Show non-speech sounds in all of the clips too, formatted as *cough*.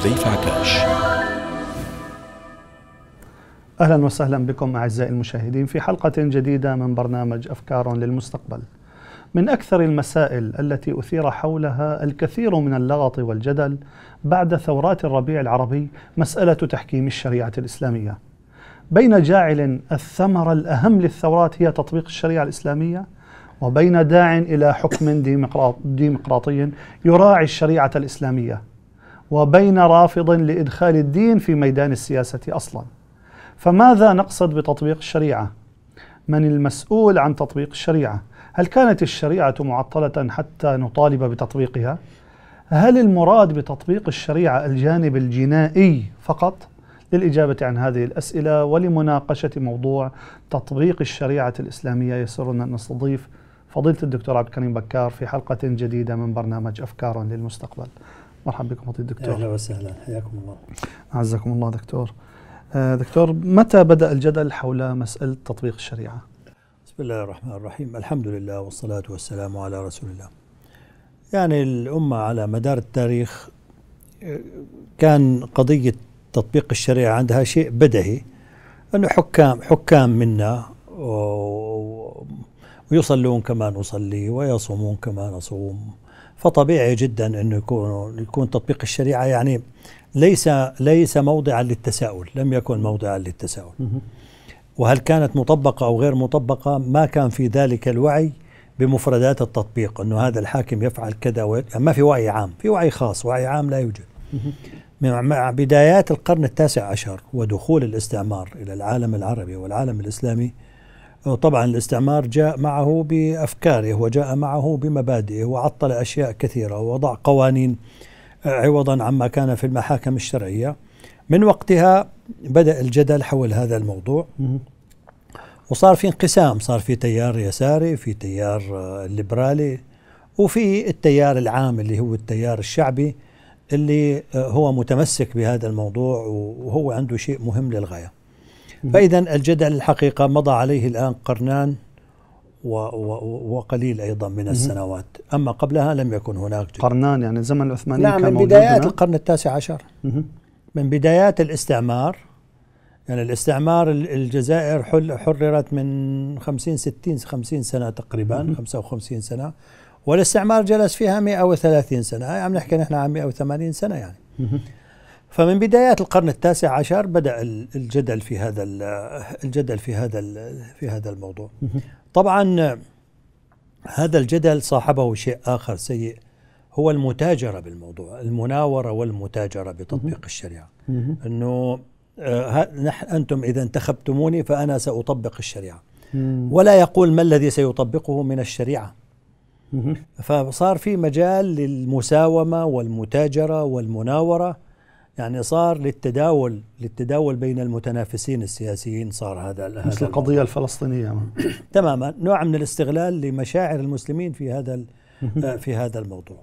حذيفة عكاش أهلا وسهلا بكم أعزائي المشاهدين في حلقة جديدة من برنامج أفكار للمستقبل من أكثر المسائل التي أثير حولها الكثير من اللغط والجدل بعد ثورات الربيع العربي مسألة تحكيم الشريعة الإسلامية بين جاعل الثمرة الأهم للثورات هي تطبيق الشريعة الإسلامية وبين داع إلى حكم ديمقراطي يراعي الشريعة الإسلامية وبين رافض لادخال الدين في ميدان السياسه اصلا. فماذا نقصد بتطبيق الشريعه؟ من المسؤول عن تطبيق الشريعه؟ هل كانت الشريعه معطله حتى نطالب بتطبيقها؟ هل المراد بتطبيق الشريعه الجانب الجنائي فقط؟ للإجابة عن هذه الأسئلة ولمناقشة موضوع تطبيق الشريعة الإسلامية يسرنا أن نستضيف فضيلة الدكتور عبد الكريم بكار في حلقة جديدة من برنامج أفكار للمستقبل. مرحبا بكم فضيله الدكتور اهلا وسهلا حياكم الله اعزكم الله دكتور آه، دكتور متى بدأ الجدل حول مسألة تطبيق الشريعة؟ بسم الله الرحمن الرحيم الحمد لله والصلاة والسلام على رسول الله يعني الأمة على مدار التاريخ آه، كان قضية تطبيق الشريعة عندها شيء بدهي أنه حكام حكام منا ويصلون كما نصلي ويصومون كما نصوم فطبيعي جدا انه يكون يكون تطبيق الشريعه يعني ليس ليس موضعا للتساؤل، لم يكن موضعا للتساؤل. وهل كانت مطبقه او غير مطبقه ما كان في ذلك الوعي بمفردات التطبيق انه هذا الحاكم يفعل كذا و... يعني ما في وعي عام، في وعي خاص، وعي عام لا يوجد. مع بدايات القرن التاسع عشر ودخول الاستعمار الى العالم العربي والعالم الاسلامي طبعا الاستعمار جاء معه بافكاره وجاء معه بمبادئه وعطل اشياء كثيره ووضع قوانين عوضا عما كان في المحاكم الشرعيه من وقتها بدا الجدل حول هذا الموضوع وصار في انقسام صار في تيار يساري في تيار ليبرالي وفي التيار العام اللي هو التيار الشعبي اللي هو متمسك بهذا الموضوع وهو عنده شيء مهم للغايه فإذا الجدل الحقيقة مضى عليه الآن قرنان و و وقليل أيضا من السنوات أما قبلها لم يكن هناك جدل. قرنان يعني زمن العثمانيين نعم كان من بدايات القرن التاسع عشر من بدايات الاستعمار يعني الاستعمار الجزائر حل حررت من 50 60 50 سنة تقريبا 55 سنة والاستعمار جلس فيها 130 سنة عم نحكي نحن عن 180 سنة يعني فمن بدايات القرن التاسع عشر بدا الجدل في هذا الجدل في هذا في هذا الموضوع طبعا هذا الجدل صاحبه شيء اخر سيء هو المتاجره بالموضوع المناوره والمتاجره بتطبيق الشريعه انه آه انتم اذا انتخبتموني فانا ساطبق الشريعه ولا يقول ما الذي سيطبقه من الشريعه فصار في مجال للمساومه والمتاجره والمناوره يعني صار للتداول للتداول بين المتنافسين السياسيين صار هذا مثل هذا القضية الموضوع. الفلسطينية *coughs* تماما نوع من الاستغلال لمشاعر المسلمين في هذا آه، في هذا الموضوع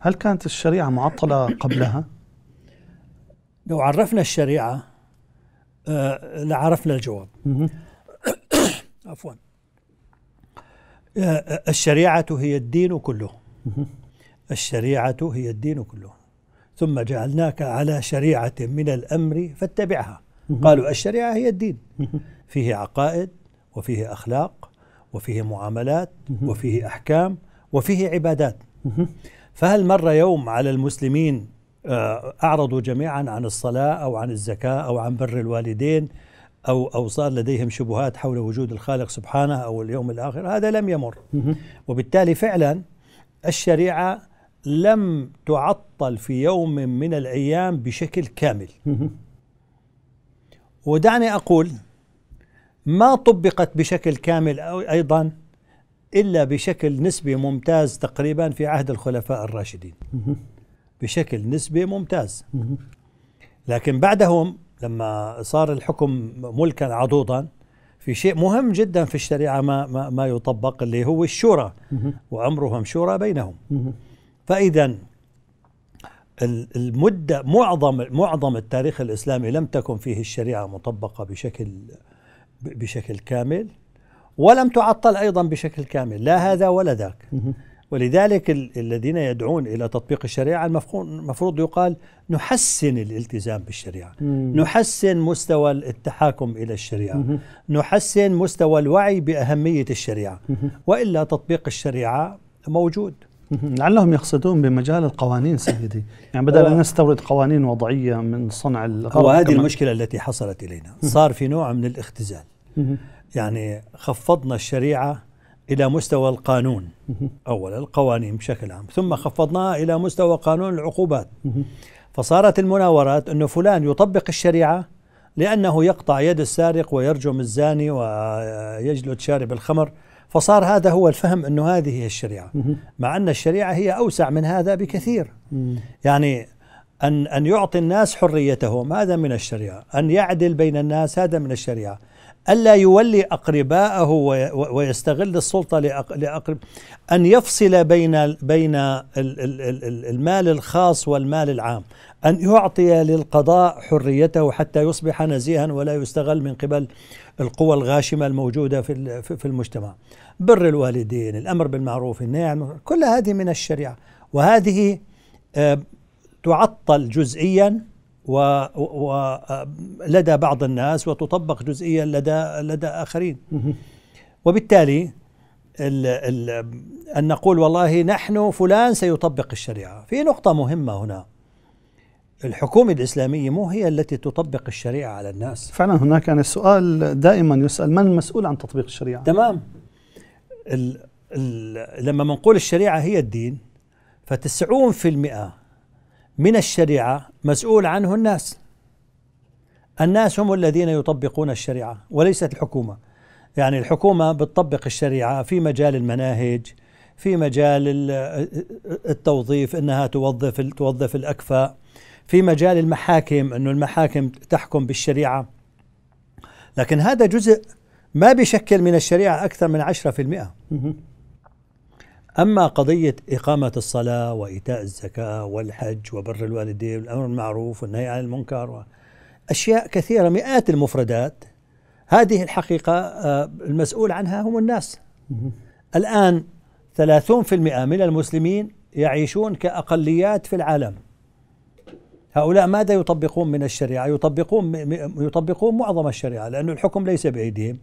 هل كانت الشريعة معطلة قبلها؟ لو عرفنا الشريعة آه، لعرفنا الجواب *coughs* عفوا آه، الشريعة هي الدين كله الشريعة هي الدين كله ثم جعلناك على شريعة من الأمر فاتبعها قالوا الشريعة هي الدين فيه عقائد وفيه أخلاق وفيه معاملات وفيه أحكام وفيه عبادات فهل مر يوم على المسلمين آه، أعرضوا جميعا عن الصلاة أو عن الزكاة أو عن بر الوالدين أو أو صار لديهم شبهات حول وجود الخالق سبحانه أو اليوم الآخر هذا لم يمر وبالتالي فعلا الشريعة لم تعطل في يوم من الايام بشكل كامل ودعني اقول ما طبقت بشكل كامل ايضا الا بشكل نسبي ممتاز تقريبا في عهد الخلفاء الراشدين بشكل نسبي ممتاز لكن بعدهم لما صار الحكم ملكا عضوضا في شيء مهم جدا في الشريعه ما ما, ما يطبق اللي هو الشورى وامرهم شورى بينهم فإذا المدة معظم معظم التاريخ الإسلامي لم تكن فيه الشريعة مطبقة بشكل بشكل كامل ولم تعطل أيضا بشكل كامل لا هذا ولا ذاك ولذلك الذين يدعون إلى تطبيق الشريعة المفروض يقال نحسن الالتزام بالشريعة نحسن مستوى التحاكم إلى الشريعة نحسن مستوى الوعي بأهمية الشريعة وإلا تطبيق الشريعة موجود لعلهم يقصدون بمجال القوانين سيدي يعني بدل أن نستورد قوانين وضعية من صنع هو هذه المشكلة التي حصلت إلينا صار في نوع من الاختزال يعني خفضنا الشريعة إلى مستوى القانون أولا القوانين بشكل عام ثم خفضناها إلى مستوى قانون العقوبات فصارت المناورات أنه فلان يطبق الشريعة لأنه يقطع يد السارق ويرجم الزاني ويجلد شارب الخمر فصار هذا هو الفهم أنه هذه هي الشريعة مع أن الشريعة هي أوسع من هذا بكثير يعني أن, أن يعطي الناس حريتهم هذا من الشريعة أن يعدل بين الناس هذا من الشريعة ألا يولي أقرباءه ويستغل السلطة لأقرب أن يفصل بين بين المال الخاص والمال العام أن يعطي للقضاء حريته حتى يصبح نزيها ولا يستغل من قبل القوى الغاشمة الموجودة في في المجتمع بر الوالدين الأمر بالمعروف النهي يعني عن كل هذه من الشريعة وهذه آه، تعطل جزئيا ولدى آه، بعض الناس وتطبق جزئيا لدى لدى آخرين وبالتالي الـ الـ أن نقول والله نحن فلان سيطبق الشريعة في نقطة مهمة هنا الحكومة الإسلامية مو هي التي تطبق الشريعة على الناس فعلا هناك يعني السؤال دائما يسأل من المسؤول عن تطبيق الشريعة تمام ال ال لما منقول الشريعة هي الدين فتسعون في المئة من الشريعة مسؤول عنه الناس الناس هم الذين يطبقون الشريعة وليست الحكومة يعني الحكومة بتطبق الشريعة في مجال المناهج في مجال التوظيف انها توظف توظف الاكفاء في مجال المحاكم انه المحاكم تحكم بالشريعه لكن هذا جزء ما بيشكل من الشريعه اكثر من 10% اما قضيه اقامه الصلاه وايتاء الزكاه والحج وبر الوالدين والامر بالمعروف والنهي عن المنكر اشياء كثيره مئات المفردات هذه الحقيقه آه، المسؤول عنها هم الناس الان 30% من المسلمين يعيشون كاقليات في العالم هؤلاء ماذا يطبقون من الشريعة يطبقون يطبقون معظم الشريعة لأن الحكم ليس بأيديهم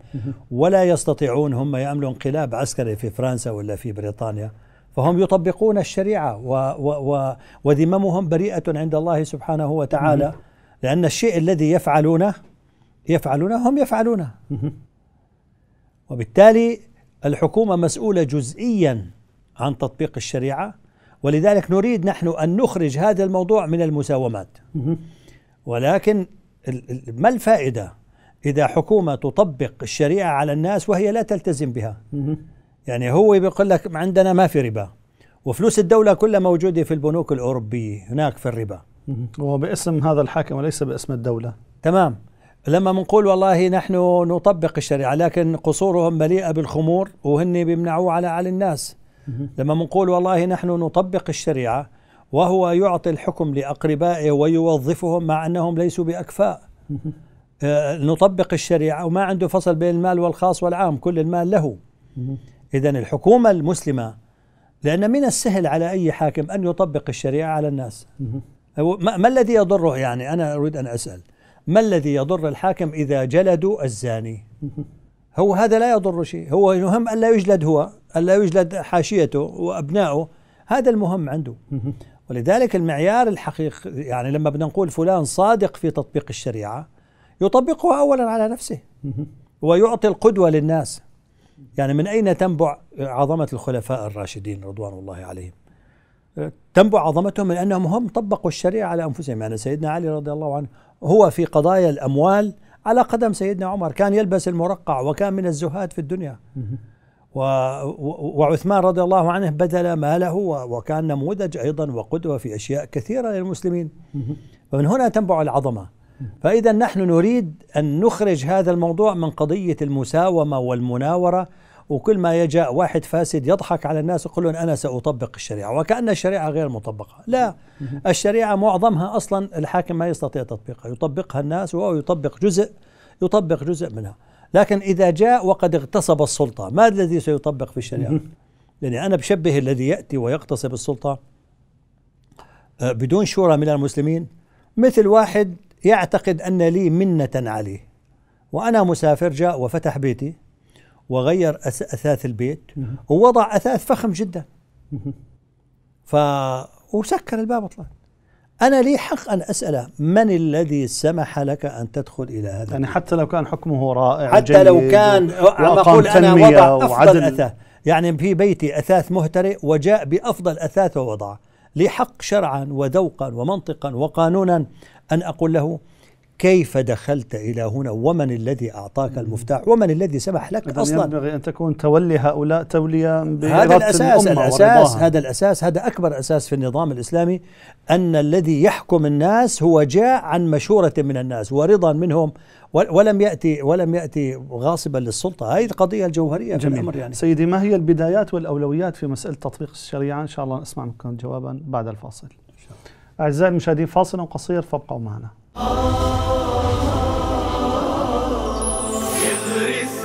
ولا يستطيعون هم يعملوا انقلاب عسكري في فرنسا ولا في بريطانيا فهم يطبقون الشريعة و و و وذممهم بريئة عند الله سبحانه وتعالى لأن الشيء الذي يفعلونه يفعلونه هم يفعلونه وبالتالي الحكومة مسؤولة جزئيا عن تطبيق الشريعة ولذلك نريد نحن أن نخرج هذا الموضوع من المساومات ولكن ما الفائدة إذا حكومة تطبق الشريعة على الناس وهي لا تلتزم بها يعني هو بيقول لك عندنا ما في ربا وفلوس الدولة كلها موجودة في البنوك الأوروبية هناك في الربا هو باسم هذا الحاكم وليس باسم الدولة تمام لما بنقول والله نحن نطبق الشريعة لكن قصورهم مليئة بالخمور وهن بيمنعوه على على الناس لما بنقول والله نحن نطبق الشريعة وهو يعطي الحكم لأقربائه ويوظفهم مع أنهم ليسوا بأكفاء *laughs* آه، نطبق الشريعة وما عنده فصل بين المال والخاص والعام كل المال له *laughs* إذا الحكومة المسلمة لأن من السهل على أي حاكم أن يطبق الشريعة على الناس *laughs* ما الذي يضره يعني أنا أريد أن أسأل ما الذي يضر الحاكم إذا جلدوا الزاني هو هذا لا يضر شيء هو المهم ألا يجلد هو ألا يجلد حاشيته وأبنائه هذا المهم عنده ولذلك المعيار الحقيقي يعني لما بدنا نقول فلان صادق في تطبيق الشريعة يطبقها أولا على نفسه ويعطي القدوة للناس يعني من أين تنبع عظمة الخلفاء الراشدين رضوان الله عليهم تنبع عظمتهم من أنهم هم طبقوا الشريعة على أنفسهم يعني سيدنا علي رضي الله عنه هو في قضايا الأموال على قدم سيدنا عمر كان يلبس المرقع وكان من الزهاد في الدنيا و... وعثمان رضي الله عنه بذل ماله وكان نموذج أيضا وقدوة في أشياء كثيرة للمسلمين فمن هنا تنبع العظمة فإذا نحن نريد أن نخرج هذا الموضوع من قضية المساومة والمناورة وكل ما يجاء واحد فاسد يضحك على الناس ويقول لهم أنا سأطبق الشريعة وكأن الشريعة غير مطبقة لا الشريعة معظمها أصلا الحاكم ما يستطيع تطبيقها يطبقها الناس وهو يطبق جزء يطبق جزء منها لكن إذا جاء وقد اغتصب السلطة ما الذي سيطبق في الشريعة يعني أنا بشبه الذي يأتي ويغتصب السلطة آه، بدون شورى من المسلمين مثل واحد يعتقد أن لي منة عليه وأنا مسافر جاء وفتح بيتي وغير اثاث البيت ووضع اثاث فخم جدا ف وسكر الباب وطلع انا لي حق ان اساله من الذي سمح لك ان تدخل الى هذا يعني حتى لو كان حكمه رائع حتى لو كان اقول انا وضع افضل اثاث يعني في بيتي اثاث مهترئ وجاء بافضل اثاث ووضعه لي حق شرعا وذوقا ومنطقا وقانونا ان اقول له كيف دخلت إلى هنا ومن الذي أعطاك المفتاح ومن الذي سمح لك أصلا ينبغي أن تكون تولي هؤلاء تولية هذا الأساس الأساس هذا الأساس هذا أكبر أساس في النظام الإسلامي أن الذي يحكم الناس هو جاء عن مشورة من الناس ورضا منهم ولم يأتي ولم يأتي غاصبا للسلطة هذه القضية الجوهرية جميل. في الأمر يعني سيدي ما هي البدايات والأولويات في مسألة تطبيق الشريعة إن شاء الله نسمع منكم جوابا بعد الفاصل أعزائي المشاهدين فاصل قصير فابقوا معنا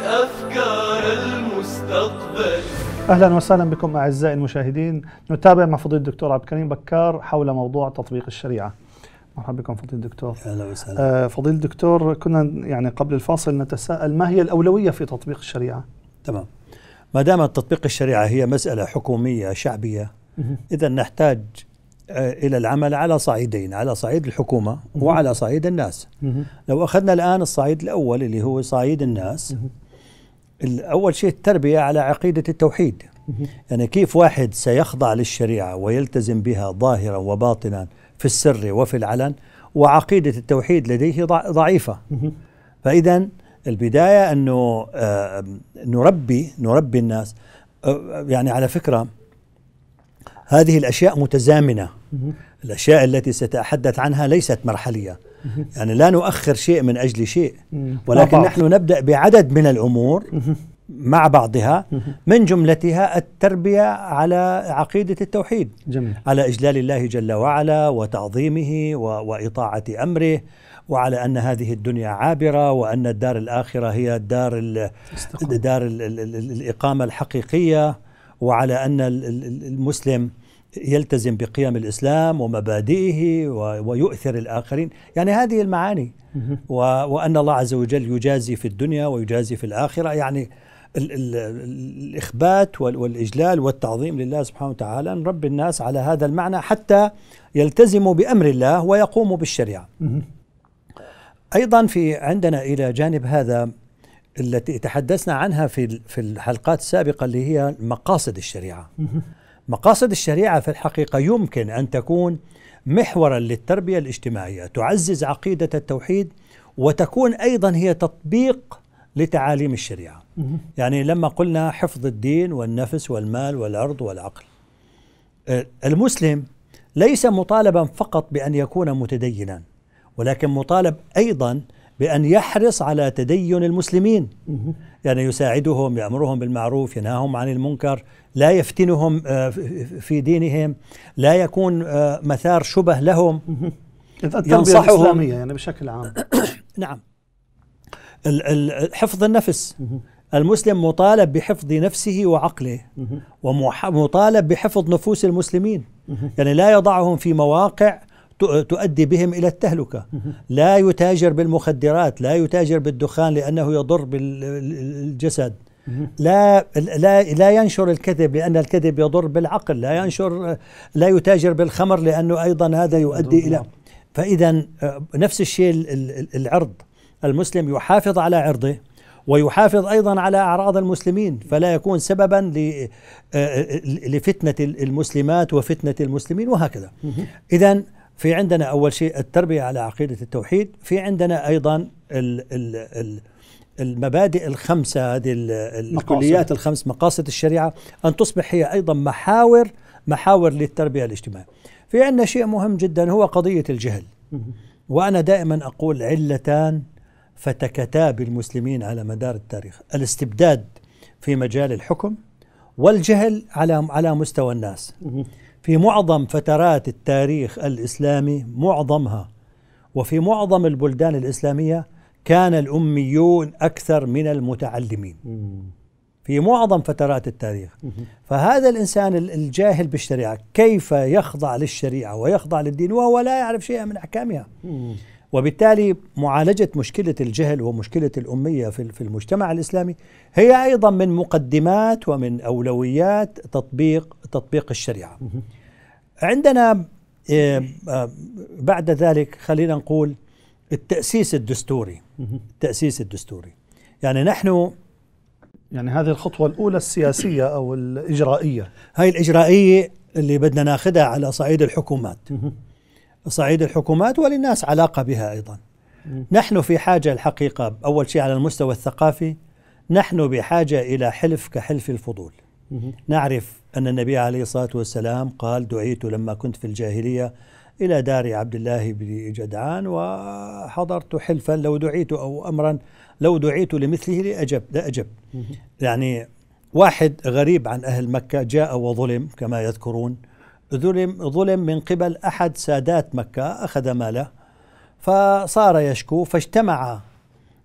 أفكار المستقبل اهلا وسهلا بكم اعزائي المشاهدين نتابع مع فضيله الدكتور عبد الكريم بكار حول موضوع تطبيق الشريعه مرحبا بكم فضيله الدكتور اهلا وسهلا آه، فضيله الدكتور كنا يعني قبل الفاصل نتساءل ما هي الاولويه في تطبيق الشريعه تمام ما دام تطبيق الشريعه هي مساله حكوميه شعبيه اذا نحتاج آه، الى العمل على صعيدين على صعيد الحكومه وعلى صعيد الناس لو اخذنا الان الصعيد الاول اللي هو صعيد الناس اول شيء التربيه على عقيده التوحيد يعني كيف واحد سيخضع للشريعه ويلتزم بها ظاهرا وباطنا في السر وفي العلن وعقيده التوحيد لديه ضعيفه فاذا البدايه انه آه، نربي نربي الناس آه، يعني على فكره هذه الاشياء متزامنه الأشياء التي سأتحدث عنها ليست مرحلية يعني لا نؤخر شيء من أجل شيء ولكن نحن نبدأ بعدد من الأمور مع بعضها من جملتها التربية على عقيدة التوحيد جميل. على إجلال الله جل وعلا وتعظيمه وإطاعة أمره وعلى أن هذه الدنيا عابرة وأن الدار الآخرة هي الدار, ال دار ال ال الإقامة الحقيقية وعلى أن المسلم يلتزم بقيم الإسلام ومبادئه ويؤثر الآخرين يعني هذه المعاني وأن الله عز وجل يجازي في الدنيا ويجازي في الآخرة يعني ال ال الإخبات والإجلال والتعظيم لله سبحانه وتعالى نربي الناس على هذا المعنى حتى يلتزموا بأمر الله ويقوموا بالشريعة أيضا في عندنا إلى جانب هذا التي تحدثنا عنها في في الحلقات السابقة اللي هي مقاصد الشريعة مقاصد الشريعه في الحقيقه يمكن ان تكون محورا للتربيه الاجتماعيه تعزز عقيده التوحيد وتكون ايضا هي تطبيق لتعاليم الشريعه يعني لما قلنا حفظ الدين والنفس والمال والعرض والعقل آه، المسلم ليس مطالبا فقط بان يكون متدينا ولكن مطالب ايضا بأن يحرص على تدين المسلمين يعني يساعدهم يأمرهم بالمعروف ينهاهم عن المنكر لا يفتنهم آه، في دينهم لا يكون آه، مثار شبه لهم ينصحهم الإسلامية يعني بشكل عام *coughs* نعم حفظ النفس المسلم مطالب بحفظ نفسه وعقله ومطالب بحفظ نفوس المسلمين يعني لا يضعهم في مواقع تؤدي بهم الى التهلكه لا يتاجر بالمخدرات لا يتاجر بالدخان لانه يضر بالجسد لا لا لا ينشر الكذب لان الكذب يضر بالعقل لا ينشر لا يتاجر بالخمر لانه ايضا هذا يؤدي الى فاذا آه، نفس الشيء العرض المسلم يحافظ على عرضه ويحافظ ايضا على اعراض المسلمين فلا يكون سببا آه، آه، لفتنه المسلمات وفتنه المسلمين وهكذا اذا في عندنا أول شيء التربية على عقيدة التوحيد في عندنا أيضا ال ال ال المبادئ الخمسة هذه الكليات الخمس مقاصد الشريعة أن تصبح هي أيضا محاور محاور للتربية الاجتماعية في عندنا شيء مهم جدا هو قضية الجهل وأنا دائما أقول علتان فتكتا بالمسلمين على مدار التاريخ الاستبداد في مجال الحكم والجهل على على مستوى الناس في معظم فترات التاريخ الاسلامي معظمها وفي معظم البلدان الاسلاميه كان الاميون اكثر من المتعلمين في معظم فترات التاريخ فهذا الانسان الجاهل بالشريعه كيف يخضع للشريعه ويخضع للدين وهو لا يعرف شيئا من احكامها وبالتالي معالجة مشكلة الجهل ومشكلة الأمية في المجتمع الإسلامي هي أيضا من مقدمات ومن أولويات تطبيق تطبيق الشريعة عندنا آه، آه، بعد ذلك خلينا نقول التأسيس الدستوري التأسيس الدستوري يعني نحن يعني هذه الخطوة الأولى السياسية أو الإجرائية هاي الإجرائية اللي بدنا ناخدها على صعيد الحكومات لصعيد الحكومات وللناس علاقة بها أيضا نحن في حاجة الحقيقة أول شيء على المستوى الثقافي نحن بحاجة إلى حلف كحلف الفضول نعرف أن النبي عليه الصلاة والسلام قال دعيت لما كنت في الجاهلية إلى دار عبد الله بن جدعان وحضرت حلفا لو دعيت أو أمرا لو دعيت لمثله لأجب لأجب يعني واحد غريب عن أهل مكة جاء وظلم كما يذكرون ظلم ظلم من قبل احد سادات مكه اخذ ماله فصار يشكو فاجتمع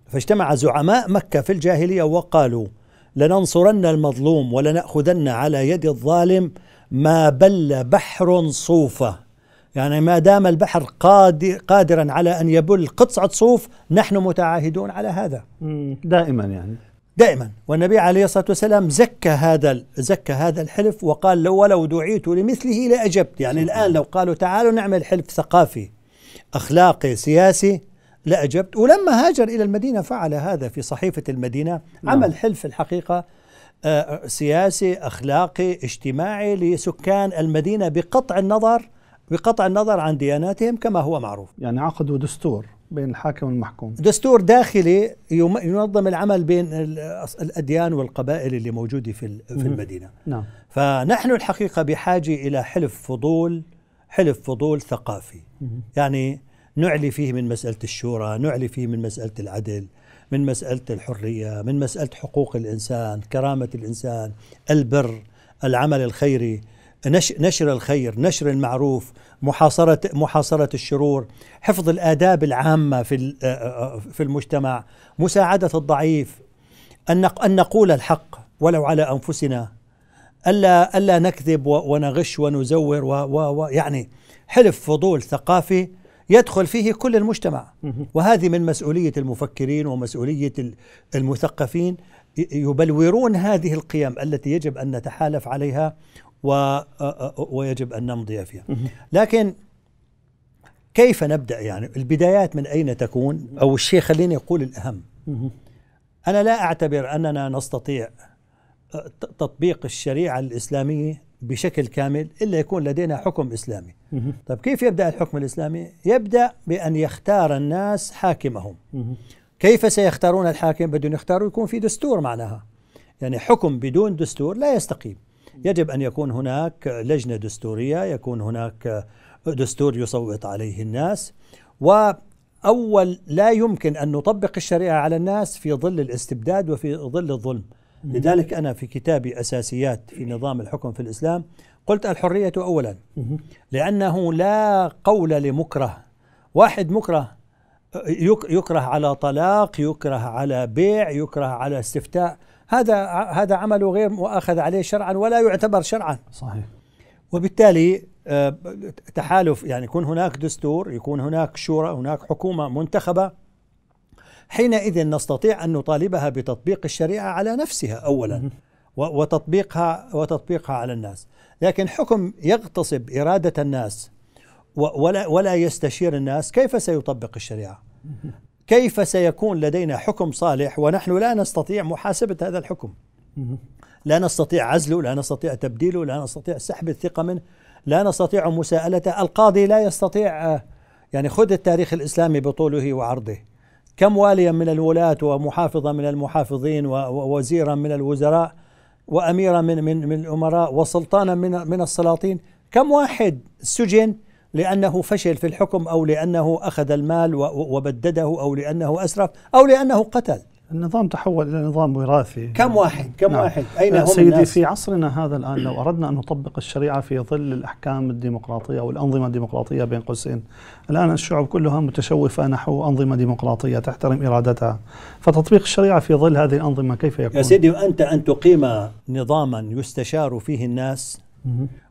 فاجتمع زعماء مكه في الجاهليه وقالوا لننصرن المظلوم ولناخذن على يد الظالم ما بل بحر صوفه يعني ما دام البحر قادر قادرا على ان يبل قطعه صوف نحن متعاهدون على هذا دائما يعني دائما والنبي عليه الصلاة والسلام زكى هذا زكى هذا الحلف وقال لو ولو دعيت لمثله لأجبت يعني الآن لو قالوا تعالوا نعمل حلف ثقافي أخلاقي سياسي لأجبت ولما هاجر إلى المدينة فعل هذا في صحيفة المدينة نعم. عمل حلف الحقيقة آه، سياسي أخلاقي اجتماعي لسكان المدينة بقطع النظر بقطع النظر عن دياناتهم كما هو معروف يعني عقدوا دستور بين الحاكم والمحكوم دستور داخلي ينظم العمل بين الأديان والقبائل اللي موجودة في في المدينة نعم. فنحن الحقيقة بحاجة إلى حلف فضول حلف فضول ثقافي مم. يعني نعلي فيه من مسألة الشورى نعلي فيه من مسألة العدل من مسألة الحرية من مسألة حقوق الإنسان كرامة الإنسان البر العمل الخيري نشر الخير نشر المعروف محاصرة, محاصرة الشرور حفظ الآداب العامة في, في المجتمع مساعدة الضعيف أن نقول الحق ولو على أنفسنا ألا, ألا نكذب ونغش ونزور و و و يعني حلف فضول ثقافي يدخل فيه كل المجتمع وهذه من مسؤولية المفكرين ومسؤولية المثقفين يبلورون هذه القيم التي يجب ان نتحالف عليها و ويجب ان نمضي فيها لكن كيف نبدا يعني البدايات من اين تكون او الشيء خليني اقول الاهم انا لا اعتبر اننا نستطيع تطبيق الشريعه الاسلاميه بشكل كامل الا يكون لدينا حكم اسلامي. طيب كيف يبدا الحكم الاسلامي؟ يبدا بان يختار الناس حاكمهم. كيف سيختارون الحاكم بدون يختاروا يكون في دستور معناها يعني حكم بدون دستور لا يستقيم يجب أن يكون هناك لجنة دستورية يكون هناك دستور يصوت عليه الناس وأول لا يمكن أن نطبق الشريعة على الناس في ظل الاستبداد وفي ظل الظلم لذلك أنا في كتابي أساسيات في نظام الحكم في الإسلام قلت الحرية أولا لأنه لا قول لمكره واحد مكره يكره على طلاق يكره على بيع يكره على استفتاء هذا هذا عمل غير مؤاخذ عليه شرعا ولا يعتبر شرعا صحيح وبالتالي آه، تحالف يعني يكون هناك دستور يكون هناك شورى هناك حكومة منتخبة حينئذ نستطيع أن نطالبها بتطبيق الشريعة على نفسها أولا وتطبيقها وتطبيقها على الناس لكن حكم يغتصب إرادة الناس ولا ولا يستشير الناس كيف سيطبق الشريعه؟ كيف سيكون لدينا حكم صالح ونحن لا نستطيع محاسبه هذا الحكم؟ لا نستطيع عزله، لا نستطيع تبديله، لا نستطيع سحب الثقه منه، لا نستطيع مساءلته، القاضي لا يستطيع يعني خذ التاريخ الاسلامي بطوله وعرضه. كم واليا من الولاة ومحافظا من المحافظين ووزيرا من الوزراء واميرا من من من الامراء وسلطانا من من السلاطين، كم واحد سجن لأنه فشل في الحكم أو لأنه أخذ المال وبدده أو لأنه أسرف أو لأنه قتل النظام تحول إلى نظام وراثي كم واحد كم نعم. واحد أين هم سيدي الناس؟ في عصرنا هذا الآن لو أردنا أن نطبق الشريعة في ظل الأحكام الديمقراطية أو الأنظمة الديمقراطية بين قوسين الآن الشعوب كلها متشوفة نحو أنظمة ديمقراطية تحترم إرادتها فتطبيق الشريعة في ظل هذه الأنظمة كيف يكون؟ يا سيدي وأنت أن تقيم نظاما يستشار فيه الناس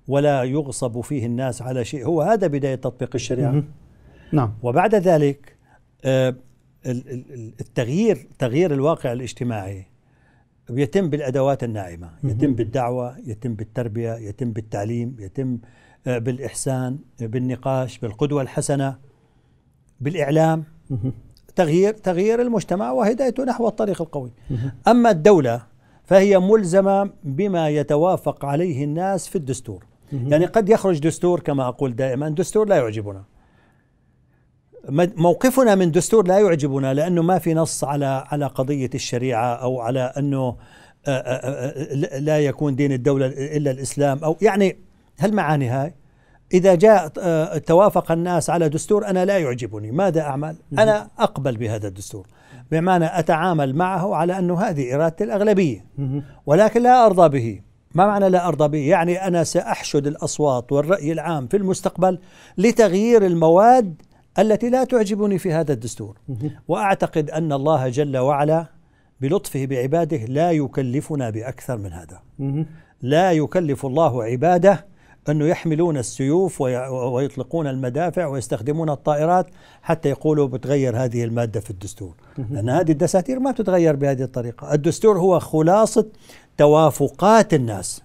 ولا يغصب فيه الناس على شيء هو هذا بداية تطبيق الشريعة نعم وبعد ذلك آه، التغيير تغيير الواقع الاجتماعي يتم بالادوات الناعمه، يتم بالدعوه، يتم بالتربيه، يتم بالتعليم، يتم آه، بالاحسان، بالنقاش، بالقدوه الحسنه، بالاعلام تغيير تغيير المجتمع وهدايته نحو الطريق القوي. اما الدوله فهي ملزمه بما يتوافق عليه الناس في الدستور. يعني قد يخرج دستور كما أقول دائما دستور لا يعجبنا موقفنا من دستور لا يعجبنا لأنه ما في نص على على قضية الشريعة أو على أنه آه، آه، آه، لا يكون دين الدولة إلا الإسلام أو يعني هل معاني هاي؟ إذا جاء توافق الناس على دستور أنا لا يعجبني ماذا أعمل؟ أنا أقبل بهذا الدستور بمعنى أتعامل معه على أنه هذه إرادة الأغلبية ولكن لا أرضى به ما معنى لا أرضى به؟ يعني أنا سأحشد الأصوات والرأي العام في المستقبل لتغيير المواد التي لا تعجبني في هذا الدستور وأعتقد أن الله جل وعلا بلطفه بعباده لا يكلفنا بأكثر من هذا لا يكلف الله عباده أنه يحملون السيوف ويطلقون المدافع ويستخدمون الطائرات حتى يقولوا بتغير هذه المادة في الدستور لأن هذه الدساتير ما بتتغير بهذه الطريقة الدستور هو خلاصة توافقات الناس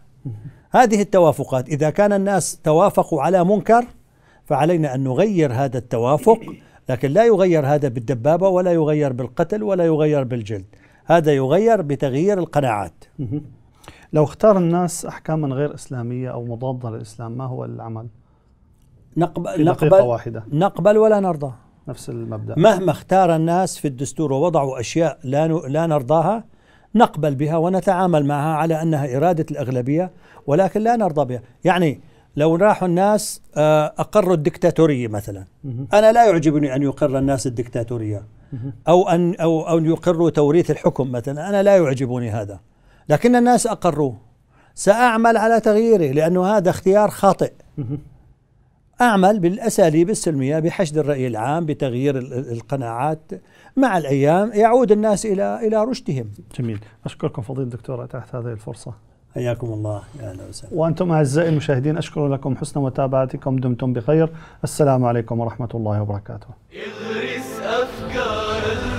هذه التوافقات إذا كان الناس توافقوا على منكر فعلينا أن نغير هذا التوافق لكن لا يغير هذا بالدبابة ولا يغير بالقتل ولا يغير بالجلد هذا يغير بتغيير القناعات لو اختار الناس احكاما غير اسلاميه او مضاده للاسلام ما هو العمل؟ نقبل نقبل واحده نقبل ولا نرضى نفس المبدا مهما اختار الناس في الدستور ووضعوا اشياء لا لا نرضاها نقبل بها ونتعامل معها على انها اراده الاغلبيه ولكن لا نرضى بها، يعني لو راحوا الناس آه، اقروا الدكتاتوريه مثلا انا لا يعجبني ان يقر الناس الدكتاتوريه او ان او ان يقروا توريث الحكم مثلا انا لا يعجبني هذا لكن الناس أقروه سأعمل على تغييره لأنه هذا اختيار خاطئ أعمل بالأساليب السلمية بحشد الرأي العام بتغيير القناعات مع الأيام يعود الناس إلى إلى رشدهم جميل أشكركم فضيلة الدكتورة تحت هذه الفرصة حياكم الله يا أهلا وسهلا وأنتم أعزائي المشاهدين أشكر لكم حسن متابعتكم دمتم بخير السلام عليكم ورحمة الله وبركاته اغرس أفكار